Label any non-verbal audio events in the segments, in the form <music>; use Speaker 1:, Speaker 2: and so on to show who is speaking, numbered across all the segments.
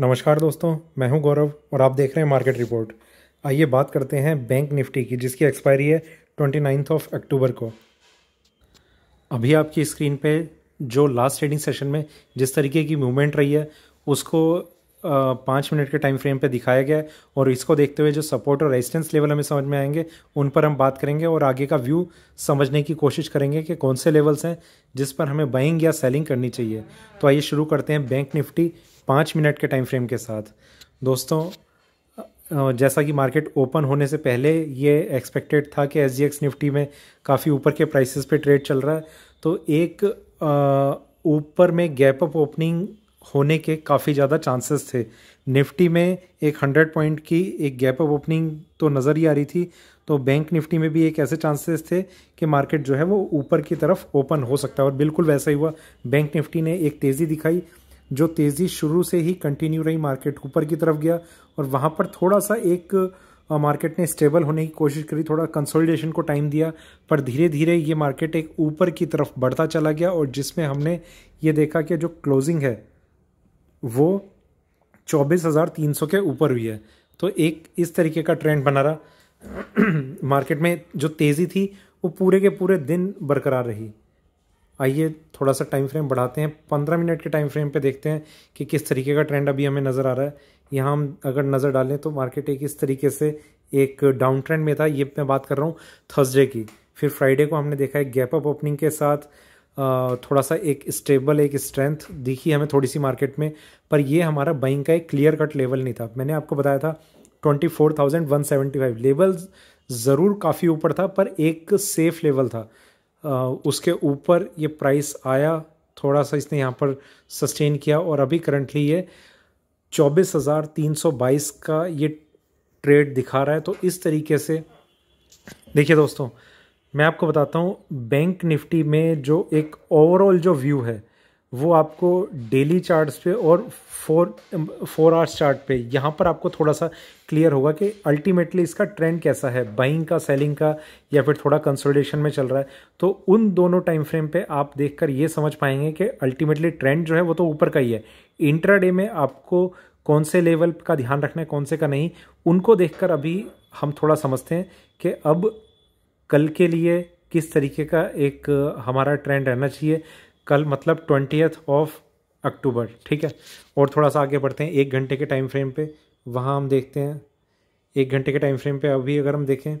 Speaker 1: नमस्कार दोस्तों मैं हूं गौरव और आप देख रहे हैं मार्केट रिपोर्ट आइए बात करते हैं बैंक निफ्टी की जिसकी एक्सपायरी है ट्वेंटी नाइन्थ ऑफ अक्टूबर को अभी आपकी स्क्रीन पे जो लास्ट ट्रेडिंग सेशन में जिस तरीके की मूवमेंट रही है उसको पाँच मिनट के टाइम फ्रेम पे दिखाया गया है और इसको देखते हुए जो सपोर्ट और रेजिस्टेंस लेवल हमें समझ में आएंगे उन पर हम बात करेंगे और आगे का व्यू समझने की कोशिश करेंगे कि कौन से लेवल्स हैं जिस पर हमें बाइंग या सेलिंग करनी चाहिए तो आइए शुरू करते हैं बैंक निफ्टी पाँच मिनट के टाइम फ्रेम के साथ दोस्तों जैसा कि मार्केट ओपन होने से पहले ये एक्सपेक्टेड था कि एस निफ्टी में काफ़ी ऊपर के प्राइसेस पे ट्रेड चल रहा है तो एक ऊपर में गैप अप ओपनिंग होने के काफ़ी ज़्यादा चांसेस थे निफ्टी में एक हंड्रेड पॉइंट की एक गैप अप ओपनिंग तो नज़र ही आ रही थी तो बैंक निफ्टी में भी एक ऐसे चांसेस थे कि मार्केट जो है वो ऊपर की तरफ ओपन हो सकता है और बिल्कुल वैसा ही हुआ बैंक निफ्टी ने एक तेज़ी दिखाई जो तेज़ी शुरू से ही कंटिन्यू रही मार्केट ऊपर की तरफ गया और वहाँ पर थोड़ा सा एक मार्केट ने स्टेबल होने की कोशिश करी थोड़ा कंसोलिडेशन को टाइम दिया पर धीरे धीरे ये मार्केट एक ऊपर की तरफ बढ़ता चला गया और जिसमें हमने ये देखा कि जो क्लोजिंग है वो चौबीस हज़ार तीन सौ के ऊपर हुई है तो एक इस तरीके का ट्रेंड बना रहा मार्केट <clears throat> में जो तेज़ी थी वो पूरे के पूरे दिन बरकरार रही आइए थोड़ा सा टाइम फ्रेम बढ़ाते हैं पंद्रह मिनट के टाइम फ्रेम पे देखते हैं कि किस तरीके का ट्रेंड अभी हमें नज़र आ रहा है यहाँ हम अगर नज़र डालें तो मार्केट एक इस तरीके से एक डाउन ट्रेंड में था ये मैं बात कर रहा हूँ थर्सडे की फिर फ्राइडे को हमने देखा है गैप अप ओपनिंग के साथ थोड़ा सा एक स्टेबल एक स्ट्रेंथ दिखी हमें थोड़ी सी मार्केट में पर ये हमारा बाइंग का एक क्लियर कट लेवल नहीं था मैंने आपको बताया था twenty four thousand one seventy five level ज़रूर काफ़ी ऊपर था पर एक सेफ लेवल था उसके ऊपर ये प्राइस आया थोड़ा सा इसने यहाँ पर सस्टेन किया और अभी करंटली ये चौबीस हज़ार तीन सौ बाईस का ये ट्रेड दिखा रहा है तो इस तरीके से देखिए दोस्तों मैं आपको बताता हूँ बैंक निफ्टी में जो एक ओवरऑल जो व्यू है वो आपको डेली चार्ट्स पे और फोर फोर आवर्स चार्ट पे यहाँ पर आपको थोड़ा सा क्लियर होगा कि अल्टीमेटली इसका ट्रेंड कैसा है बाइंग का सेलिंग का या फिर थोड़ा कंसोलिडेशन में चल रहा है तो उन दोनों टाइम फ्रेम पे आप देखकर ये समझ पाएंगे कि अल्टीमेटली ट्रेंड जो है वो तो ऊपर का ही है इंट्राडे में आपको कौन से लेवल का ध्यान रखना है कौन से का नहीं उनको देखकर अभी हम थोड़ा समझते हैं कि अब कल के लिए किस तरीके का एक हमारा ट्रेंड रहना चाहिए कल मतलब ट्वेंटी ऑफ अक्टूबर ठीक है और थोड़ा सा आगे बढ़ते हैं एक घंटे के टाइम फ्रेम पे वहाँ हम देखते हैं एक घंटे के टाइम फ्रेम पे अभी अगर हम देखें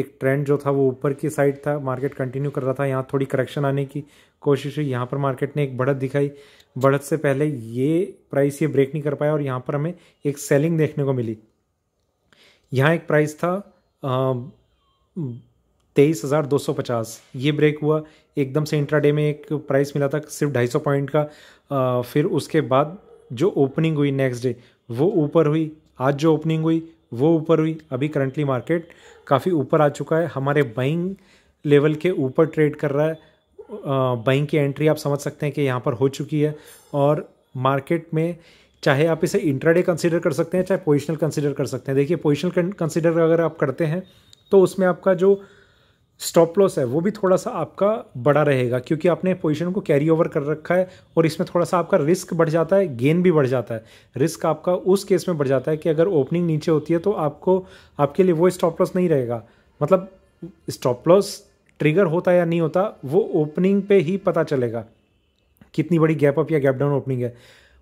Speaker 1: एक ट्रेंड जो था वो ऊपर की साइड था मार्केट कंटिन्यू कर रहा था यहाँ थोड़ी करेक्शन आने की कोशिश हुई यहाँ पर मार्केट ने एक बढ़त दिखाई बढ़त से पहले ये प्राइस ये ब्रेक नहीं कर पाया और यहाँ पर हमें एक सेलिंग देखने को मिली यहाँ एक प्राइस था आ, तेईस हज़ार दो सौ पचास ये ब्रेक हुआ एकदम से इंट्राडे में एक प्राइस मिला था सिर्फ ढाई सौ पॉइंट का आ, फिर उसके बाद जो ओपनिंग हुई नेक्स्ट डे वो ऊपर हुई आज जो ओपनिंग हुई वो ऊपर हुई अभी करंटली मार्केट काफ़ी ऊपर आ चुका है हमारे बाइंग लेवल के ऊपर ट्रेड कर रहा है बाइंग की एंट्री आप समझ सकते हैं कि यहाँ पर हो चुकी है और मार्केट में चाहे आप इसे इंट्राडे कंसिडर कर सकते हैं चाहे पोजिशनल कंसिडर कर सकते हैं देखिए पोजिशनल कंसिडर अगर आप करते हैं तो उसमें आपका जो स्टॉप लॉस है वो भी थोड़ा सा आपका बड़ा रहेगा क्योंकि आपने पोजीशन को कैरी ओवर कर रखा है और इसमें थोड़ा सा आपका रिस्क बढ़ जाता है गेन भी बढ़ जाता है रिस्क आपका उस केस में बढ़ जाता है कि अगर ओपनिंग नीचे होती है तो आपको आपके लिए वो स्टॉप लॉस नहीं रहेगा मतलब स्टॉप लॉस ट्रिगर होता या नहीं होता वो ओपनिंग पे ही पता चलेगा कितनी बड़ी गैप अप या गैप डाउन ओपनिंग है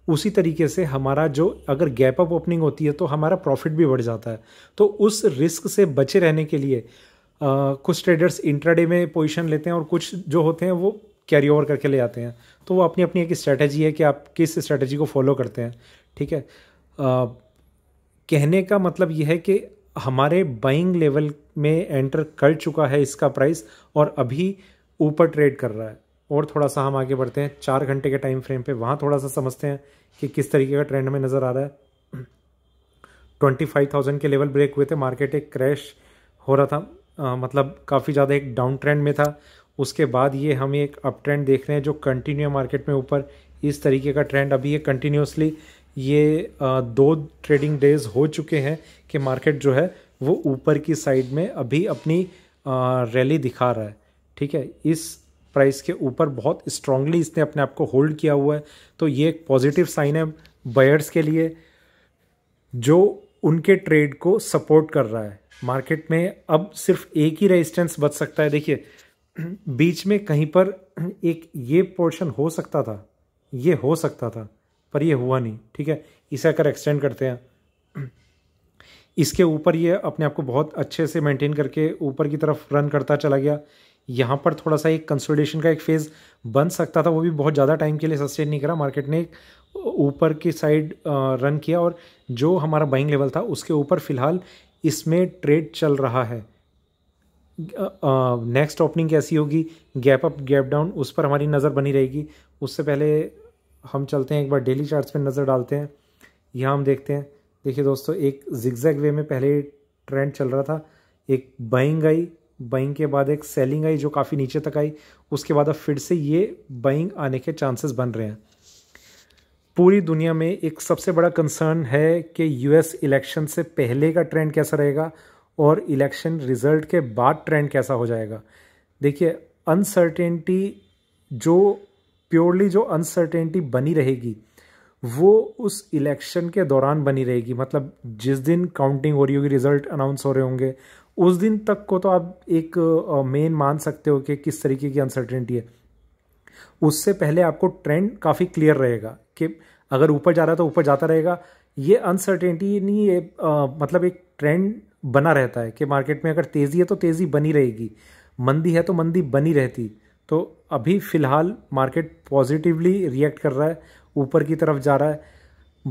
Speaker 1: उसी तरीके से हमारा जो अगर गैप अप ओपनिंग होती है तो हमारा प्रॉफिट भी बढ़ जाता है तो उस रिस्क से बचे रहने के लिए कुछ ट्रेडर्स इंट्राडे में पोजीशन लेते हैं और कुछ जो होते हैं वो कैरी ओवर करके ले आते हैं तो वो अपनी अपनी एक स्ट्रैटेजी है कि आप किस स्ट्रैटेजी को फॉलो करते हैं ठीक है आ, कहने का मतलब यह है कि हमारे बाइंग लेवल में एंटर कर चुका है इसका प्राइस और अभी ऊपर ट्रेड कर रहा है और थोड़ा सा हम आगे बढ़ते हैं चार घंटे के टाइम फ्रेम पे वहाँ थोड़ा सा समझते हैं कि किस तरीके का ट्रेंड में नज़र आ रहा है ट्वेंटी फाइव थाउजेंड के लेवल ब्रेक हुए थे मार्केट एक क्रैश हो रहा था आ, मतलब काफ़ी ज़्यादा एक डाउन ट्रेंड में था उसके बाद ये हम एक अप ट्रेंड देख रहे हैं जो कंटिन्यू मार्केट में ऊपर इस तरीके का ट्रेंड अभी ये कंटिन्यूसली ये आ, दो ट्रेडिंग डेज हो चुके हैं कि मार्केट जो है वो ऊपर की साइड में अभी अपनी रैली दिखा रहा है ठीक है इस प्राइस के ऊपर बहुत स्ट्रांगली इसने अपने आप को होल्ड किया हुआ है तो ये एक पॉजिटिव साइन है बायर्स के लिए जो उनके ट्रेड को सपोर्ट कर रहा है मार्केट में अब सिर्फ एक ही रेजिस्टेंस बच सकता है देखिए बीच में कहीं पर एक ये पोर्शन हो सकता था ये हो सकता था पर ये हुआ नहीं ठीक है इसे अगर एक्सटेंड करते हैं इसके ऊपर ये अपने आप को बहुत अच्छे से मेंटेन करके ऊपर की तरफ रन करता चला गया यहाँ पर थोड़ा सा एक कंसोलिडेशन का एक फेज़ बन सकता था वो भी बहुत ज़्यादा टाइम के लिए सस्टेन नहीं करा मार्केट ने ऊपर की साइड रन किया और जो हमारा बाइंग लेवल था उसके ऊपर फिलहाल इसमें ट्रेड चल रहा है नेक्स्ट ओपनिंग कैसी होगी गैप अप गैप डाउन उस पर हमारी नज़र बनी रहेगी उससे पहले हम चलते हैं एक बार डेली चार्ट्स पे नज़र डालते हैं यहाँ हम देखते हैं देखिए दोस्तों एक जिगजैग वे में पहले ट्रेंड चल रहा था एक बाइंग आई बाइंग के बाद एक सेलिंग आई जो काफ़ी नीचे तक आई उसके बाद अब फिर से ये बाइंग आने के चांसेस बन रहे हैं पूरी दुनिया में एक सबसे बड़ा कंसर्न है कि यूएस इलेक्शन से पहले का ट्रेंड कैसा रहेगा और इलेक्शन रिजल्ट के बाद ट्रेंड कैसा हो जाएगा देखिए अनसर्टेनिटी जो प्योरली जो अनसर्टेनिटी बनी रहेगी वो उस इलेक्शन के दौरान बनी रहेगी मतलब जिस दिन काउंटिंग हो रही होगी रिजल्ट अनाउंस हो रहे होंगे उस दिन तक को तो आप एक मेन मान सकते हो कि किस तरीके की अनसर्टेनिटी है उससे पहले आपको ट्रेंड काफ़ी क्लियर रहेगा कि अगर ऊपर जा रहा है तो ऊपर जाता रहेगा ये अनसर्टेनिटी नहीं ये आ, मतलब एक ट्रेंड बना रहता है कि मार्केट में अगर तेज़ी है तो तेज़ी बनी रहेगी मंदी है तो मंदी बनी रहती तो अभी फ़िलहाल मार्केट पॉजिटिवली रिएक्ट कर रहा है ऊपर की तरफ जा रहा है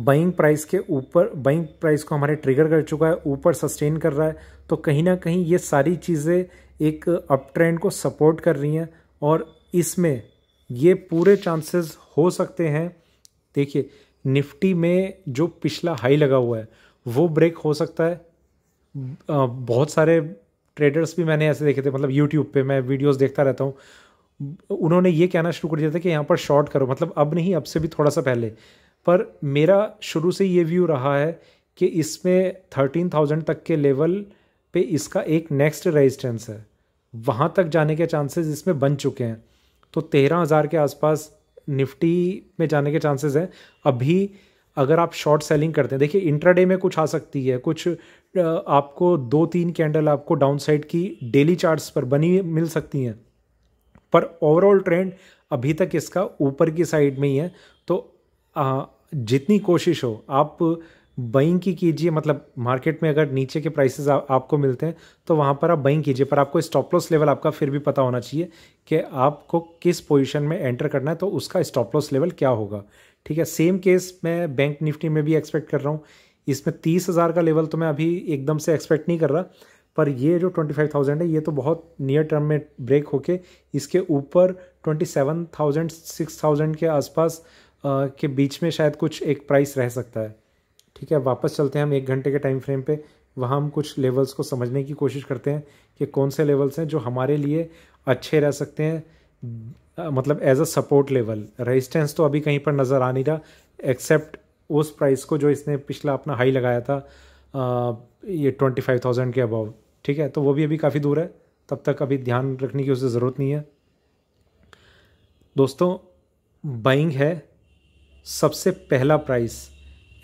Speaker 1: बाइंग प्राइस के ऊपर बाइंग प्राइस को हमारे ट्रिगर कर चुका है ऊपर सस्टेन कर रहा है तो कहीं ना कहीं ये सारी चीज़ें एक अप ट्रेंड को सपोर्ट कर रही हैं और इसमें ये पूरे चांसेस हो सकते हैं देखिए निफ्टी में जो पिछला हाई लगा हुआ है वो ब्रेक हो सकता है बहुत सारे ट्रेडर्स भी मैंने ऐसे देखे थे मतलब यूट्यूब पे मैं वीडियोस देखता रहता हूँ उन्होंने ये कहना शुरू कर दिया था कि यहाँ पर शॉर्ट करो मतलब अब नहीं अब से भी थोड़ा सा पहले पर मेरा शुरू से ये व्यू रहा है कि इसमें थर्टीन थाउजेंड तक के लेवल पे इसका एक नेक्स्ट रेजिस्टेंस है वहाँ तक जाने के चांसेस इसमें बन चुके हैं तो तेरह हज़ार के आसपास निफ्टी में जाने के चांसेस हैं अभी अगर आप शॉर्ट सेलिंग करते हैं देखिए इंट्राडे में कुछ आ सकती है कुछ आपको दो तीन कैंडल आपको डाउन साइड की डेली चार्ट्स पर बनी मिल सकती हैं पर ओवरऑल ट्रेंड अभी तक इसका ऊपर की साइड में ही है तो आ, जितनी कोशिश हो आप बइंग की कीजिए मतलब मार्केट में अगर नीचे के प्राइसेस आ, आपको मिलते हैं तो वहाँ पर आप बइंग कीजिए पर आपको स्टॉप लॉस लेवल आपका फिर भी पता होना चाहिए कि आपको किस पोजीशन में एंटर करना है तो उसका स्टॉप लॉस लेवल क्या होगा ठीक है सेम केस मैं बैंक निफ्टी में भी एक्सपेक्ट कर रहा हूँ इसमें तीस हज़ार का लेवल तो मैं अभी एकदम से एक्सपेक्ट नहीं कर रहा पर ये जो ट्वेंटी फाइव थाउजेंड है ये तो बहुत नियर टर्म में ब्रेक होके इसके ऊपर twenty seven thousand six thousand के आसपास के बीच में शायद कुछ एक प्राइस रह सकता है ठीक है वापस चलते हैं हम एक घंटे के टाइम फ्रेम पे वहाँ हम कुछ लेवल्स को समझने की कोशिश करते हैं कि कौन से लेवल्स हैं जो हमारे लिए अच्छे रह सकते हैं मतलब as a support level resistance तो अभी कहीं पर नज़र आ नहीं रहा एक्सेप्ट उस प्राइस को जो इसने पिछला अपना हाई लगाया था आ, ये ट्वेंटी फाइव थाउजेंड के अबाव ठीक है तो वो भी अभी काफ़ी दूर है तब तक अभी ध्यान रखने की उसे ज़रूरत नहीं है दोस्तों बाइंग है सबसे पहला price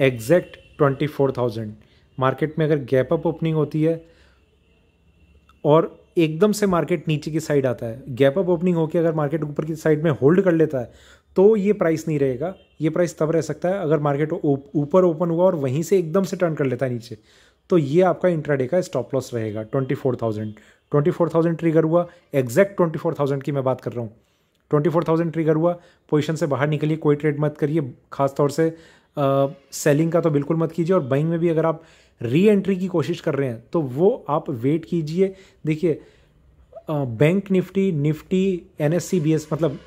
Speaker 1: exact twenty four thousand market में अगर गैप अप ओपनिंग होती है और एकदम से मार्केट नीचे की साइड आता है गैप अप ओपनिंग होकर अगर मार्केट ऊपर की साइड में होल्ड कर लेता है तो ये प्राइस नहीं रहेगा ये प्राइस तब रह सकता है अगर मार्केट ऊपर ओपन हुआ और वहीं से एकदम से टर्न कर लेता है नीचे तो ये आपका इंट्राडे का स्टॉप लॉस रहेगा twenty four thousand twenty four thousand trigger हुआ एग्जैक्ट ट्वेंटी फोर थाउजेंड की मैं बात कर रहा हूँ ट्वेंटी फोर थाउजेंड ट्रिगर हुआ पोजिशन से बाहर निकलिए कोई ट्रेड मत करिए खासतौर से सेलिंग का तो बिल्कुल मत कीजिए और बाइंग में भी अगर आप री एंट्री की कोशिश कर रहे हैं तो वो आप वेट कीजिए देखिए bank Nifty Nifty N S C B S मतलब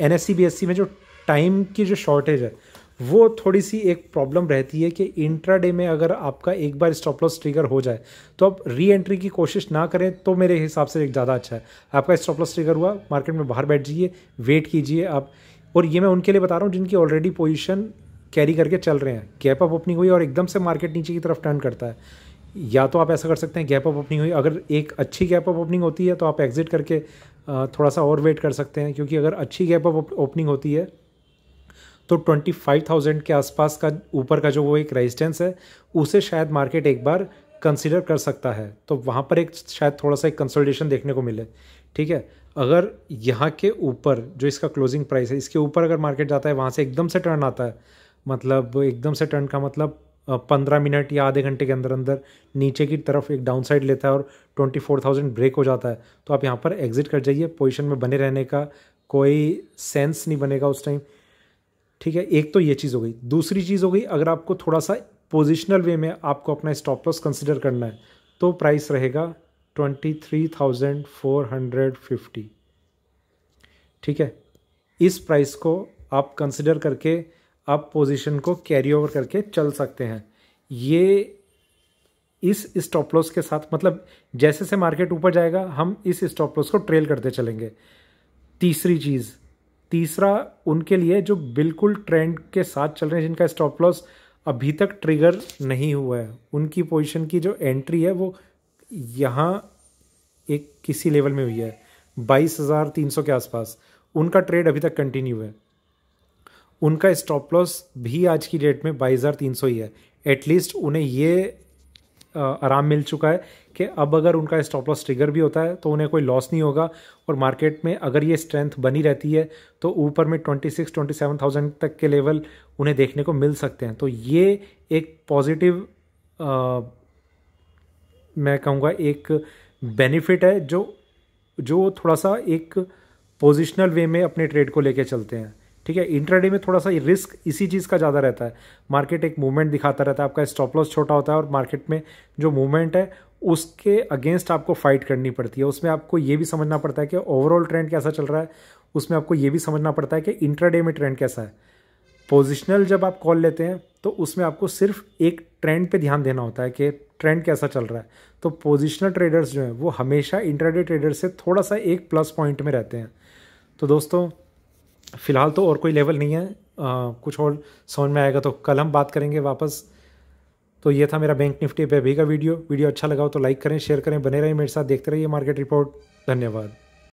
Speaker 1: N S C B S C में जो टाइम की जो शॉर्टेज है वो थोड़ी सी एक प्रॉब्लम रहती है कि इंट्राडे में अगर आपका एक बार स्टॉप लॉस ट्रिगर हो जाए तो आप री एंट्री की कोशिश ना करें तो मेरे हिसाब से एक ज़्यादा अच्छा है आपका स्टॉप लॉस ट्रिगर हुआ मार्केट में बाहर बैठ जाइए वेट कीजिए आप और ये मैं उनके लिए बता रहा हूँ जिनकी ऑलरेडी पोजिशन कैरी करके चल रहे हैं गैप अप ओपनिंग हुई और एकदम से मार्केट नीचे की तरफ टर्न करता है या तो आप ऐसा कर सकते हैं गैप अप ओपनिंग हुई अगर एक अच्छी गैप अप ओपनिंग होती है तो आप एग्जिट करके थोड़ा सा और वेट कर सकते हैं क्योंकि अगर अच्छी गैप अप ओपनिंग होती है तो 25,000 के आसपास का ऊपर का जो वो एक रेजिस्टेंस है उसे शायद मार्केट एक बार कंसिडर कर सकता है तो वहाँ पर एक शायद थोड़ा सा एक कंसल्टेशन देखने को मिले ठीक है अगर यहाँ के ऊपर जो इसका क्लोजिंग प्राइस है इसके ऊपर अगर मार्केट जाता है वहाँ से एकदम से टर्न आता है मतलब एकदम से टर्न का मतलब पंद्रह मिनट या आधे घंटे के अंदर अंदर नीचे की तरफ एक डाउन साइड लेता है और ट्वेंटी फोर थाउजेंड ब्रेक हो जाता है तो आप यहाँ पर एग्जिट कर जाइए पोजिशन में बने रहने का कोई सेंस नहीं बनेगा उस टाइम ठीक है एक तो ये चीज़ हो गई दूसरी चीज़ हो गई अगर आपको थोड़ा सा पोजिशनल वे में आपको अपना स्टॉप लॉस कंसिडर करना है तो प्राइस रहेगा twenty three thousand four hundred fifty ठीक है इस प्राइस को आप कंसिडर करके आप पोजीशन को कैरी ओवर करके चल सकते हैं ये इस स्टॉप लॉस के साथ मतलब जैसे से मार्केट ऊपर जाएगा हम इस स्टॉप लॉस को ट्रेल करते चलेंगे तीसरी चीज़ तीसरा उनके लिए जो बिल्कुल ट्रेंड के साथ चल रहे हैं जिनका स्टॉप लॉस अभी तक ट्रिगर नहीं हुआ है उनकी पोजीशन की जो एंट्री है वो यहाँ एक किसी लेवल में हुई है बाईस हज़ार तीन सौ के आसपास उनका ट्रेड अभी तक कंटिन्यू है उनका स्टॉप लॉस भी आज की डेट में बाईस हज़ार तीन सौ ही है एटलीस्ट उन्हें ये आराम मिल चुका है कि अब अगर उनका स्टॉप लॉस ट्रिगर भी होता है तो उन्हें कोई लॉस नहीं होगा और मार्केट में अगर ये स्ट्रेंथ बनी रहती है तो ऊपर में twenty six twenty seven thousand तक के लेवल उन्हें देखने को मिल सकते हैं तो ये एक पॉजिटिव मैं कहूँगा एक बेनिफिट है जो जो थोड़ा सा एक पोजिशनल वे में अपने ट्रेड को लेके चलते हैं ठीक है इंट्राडे में थोड़ा सा रिस्क इसी चीज़ का ज़्यादा रहता है मार्केट एक मूवमेंट दिखाता रहता है आपका स्टॉप लॉस छोटा होता है और मार्केट में जो मूवमेंट है उसके अगेंस्ट आपको फाइट करनी पड़ती है उसमें आपको ये भी समझना पड़ता है कि ओवरऑल ट्रेंड कैसा चल रहा है उसमें आपको ये भी समझना पड़ता है कि इंट्राडे में ट्रेंड कैसा है पोजिशनल जब आप कॉल लेते हैं तो उसमें आपको सिर्फ एक ट्रेंड पे ध्यान देना होता है कि ट्रेंड कैसा चल रहा है तो पोजिशनल ट्रेडर्स जो हैं वो हमेशा इंट्राडे ट्रेडर से थोड़ा सा एक प्लस पॉइंट में रहते हैं तो दोस्तों फ़िलहाल तो और कोई लेवल नहीं है आ, कुछ और समझ में आएगा तो कल हम बात करेंगे वापस तो ये था मेरा बैंक निफ्टी पे अभी का वीडियो वीडियो अच्छा लगा हो तो लाइक करें शेयर करें बने रहें मेरे साथ देखते रहिए मार्केट रिपोर्ट धन्यवाद